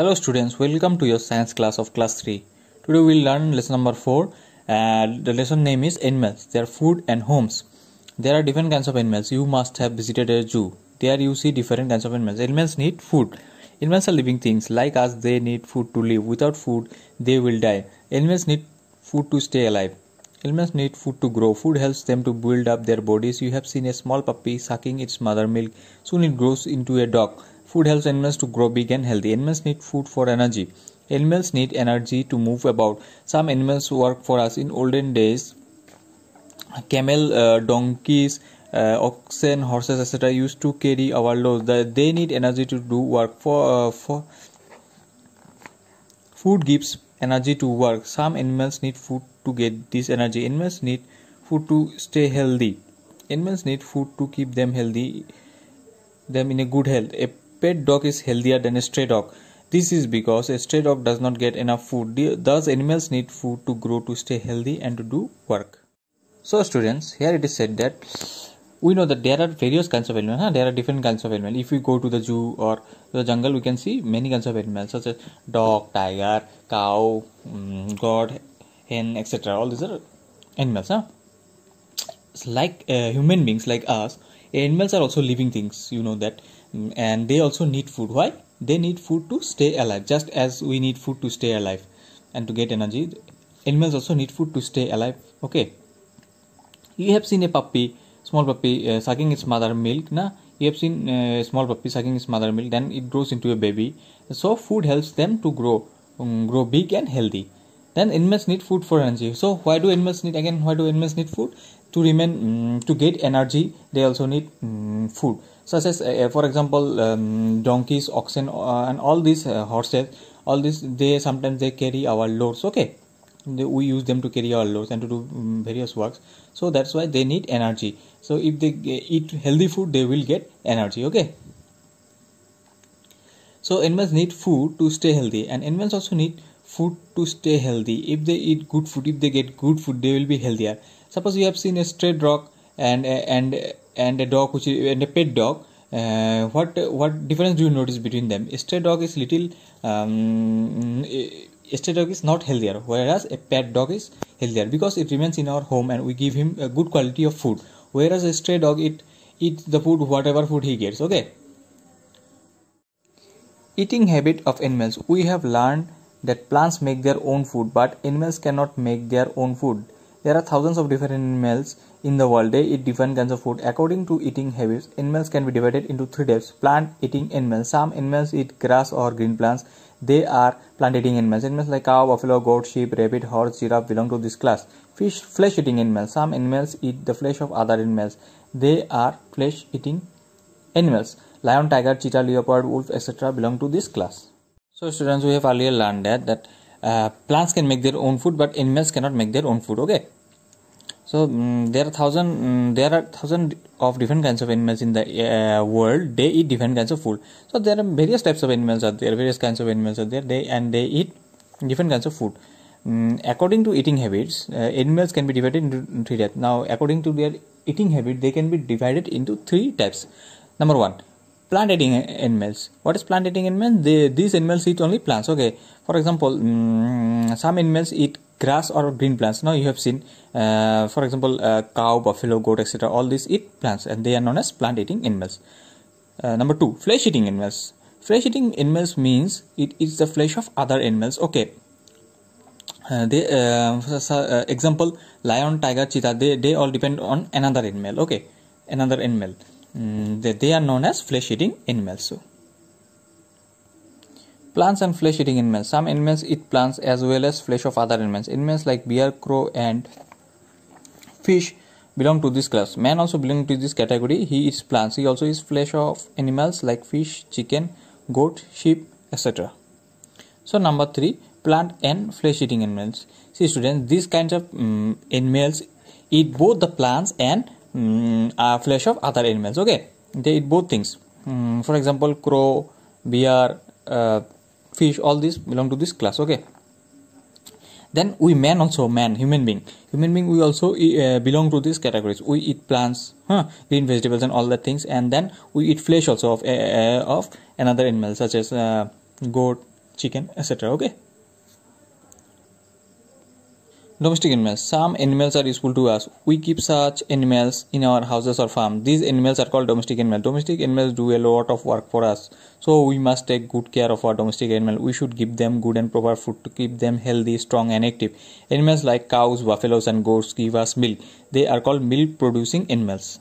Hello students, welcome to your science class of class 3. Today we will learn lesson number 4 and uh, the lesson name is animals, their food and homes. There are different kinds of animals. You must have visited a zoo. There you see different kinds of animals. Animals need food. Animals are living things. Like us, they need food to live. Without food, they will die. Animals need food to stay alive. Animals need food to grow. Food helps them to build up their bodies. You have seen a small puppy sucking its mother milk. Soon it grows into a dog. Food helps animals to grow big and healthy. Animals need food for energy. Animals need energy to move about. Some animals work for us in olden days. Camel, uh, donkeys, uh, oxen, horses, etc. used to carry our loads. They need energy to do work. For, uh, for food gives energy to work. Some animals need food to get this energy. Animals need food to stay healthy. Animals need food to keep them healthy, them in a good health. A pet dog is healthier than a stray dog. This is because a stray dog does not get enough food. Thus, animals need food to grow, to stay healthy, and to do work. So, students, here it is said that we know that there are various kinds of animals. Huh? There are different kinds of animals. If we go to the zoo or the jungle, we can see many kinds of animals such as dog, tiger, cow, god, mm, goat, hen, etc. All these are animals. Huh? It's like uh, human beings, like us, animals are also living things you know that mm, and they also need food why they need food to stay alive just as we need food to stay alive and to get energy animals also need food to stay alive okay you have seen a puppy small puppy uh, sucking its mother milk na you have seen uh, a uh, small puppy sucking its mother milk then it grows into a baby so food helps them to grow um, grow big and healthy then animals need food for energy so why do animals need again why do animals need food to remain um, to get energy they also need um, food such as uh, for example um, donkeys oxen uh, and all these uh, horses all these they sometimes they carry our loads okay they, we use them to carry our loads and to do mm, various works so that's why they need energy so if they uh, eat healthy food they will get energy okay so animals need food to stay healthy and animals also need food to stay healthy if they eat good food if they get good food they will be healthier suppose you have seen a stray dog and and and a dog which is, and a pet dog uh, what what difference do you notice between them a stray dog is little um, a stray dog is not healthier whereas a pet dog is healthier because it remains in our home and we give him a good quality of food whereas a stray dog it eats the food whatever food he gets okay eating habit of animals we have learned that plants make their own food but animals cannot make their own food there are thousands of different animals in the world they eat different kinds of food according to eating habits animals can be divided into three types plant eating animals some animals eat grass or green plants they are plant eating animals animals like cow buffalo goat sheep rabbit horse giraffe belong to this class fish flesh eating animals some animals eat the flesh of other animals they are flesh eating animals lion tiger cheetah leopard wolf etc belong to this class so students, we have earlier learned that that uh, plants can make their own food, but animals cannot make their own food. Okay. So um, there are thousand um, there are thousand of different kinds of animals in the uh, world. They eat different kinds of food. So there are various types of animals out there, various kinds of animals out there. They and they eat different kinds of food. Um, according to eating habits, uh, animals can be divided into three types. Now, according to their eating habit, they can be divided into three types. Number one, plant eating animals what is plant eating animals they, these animals eat only plants okay for example mm, some animals eat grass or green plants now you have seen uh, for example uh, cow buffalo goat etc all these eat plants and they are known as plant eating animals uh, number two flesh eating animals flesh eating animals means it eats the flesh of other animals okay uh, they uh, uh, example lion tiger cheetah they, they all depend on another animal okay another animal Mm, they, they are known as flesh eating animals. plants and flesh eating animals. Some animals eat plants as well as flesh of other animals. Animals like bear, crow, and fish belong to this class. Man also belongs to this category. He eats plants. He also eats flesh of animals like fish, chicken, goat, sheep, etc. So number three, plant and flesh-eating animals. See students, these kinds of um, animals eat both the plants and Mm, a flesh of other animals okay they eat both things um, for example crow bear uh, fish all these belong to this class okay then we man also man human being human being we also uh, belong to these categories we eat plants huh, green vegetables and all the things and then we eat flesh also of uh, uh of another animal such as uh, goat chicken etc okay Domestic animals. Some animals are useful to us. We keep such animals in our houses or farm. These animals are called domestic animals. Domestic animals do a lot of work for us. So we must take good care of our domestic animals. We should give them good and proper food to keep them healthy, strong and active. Animals like cows, buffaloes and goats give us milk. They are called milk producing animals.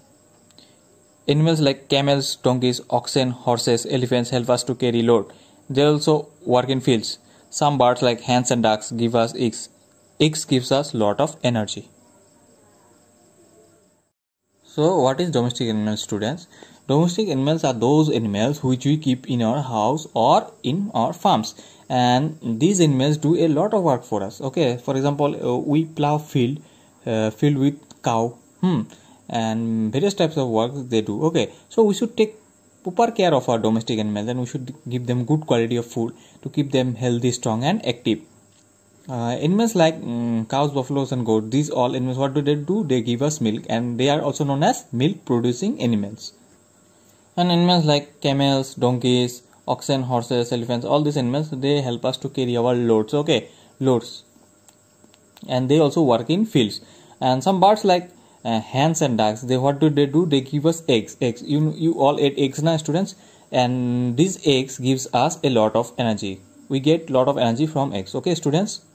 Animals like camels, donkeys, oxen, horses, elephants help us to carry load. They also work in fields. Some birds like hens and ducks give us eggs. X gives us lot of energy. So what is domestic animals students? Domestic animals are those animals which we keep in our house or in our farms and these animals do a lot of work for us. Okay, for example, uh, we plow field uh, filled with cow hmm, and various types of work they do. Okay, so we should take proper care of our domestic animals and we should give them good quality of food to keep them healthy, strong and active uh, animals like mm, cows buffaloes and goats these all animals what do they do they give us milk and they are also known as milk producing animals and animals like camels donkeys oxen horses elephants all these animals they help us to carry our loads okay loads and they also work in fields and some birds like uh, hens and ducks they what do they do they give us eggs eggs you you all ate eggs now students and these eggs gives us a lot of energy we get lot of energy from eggs okay students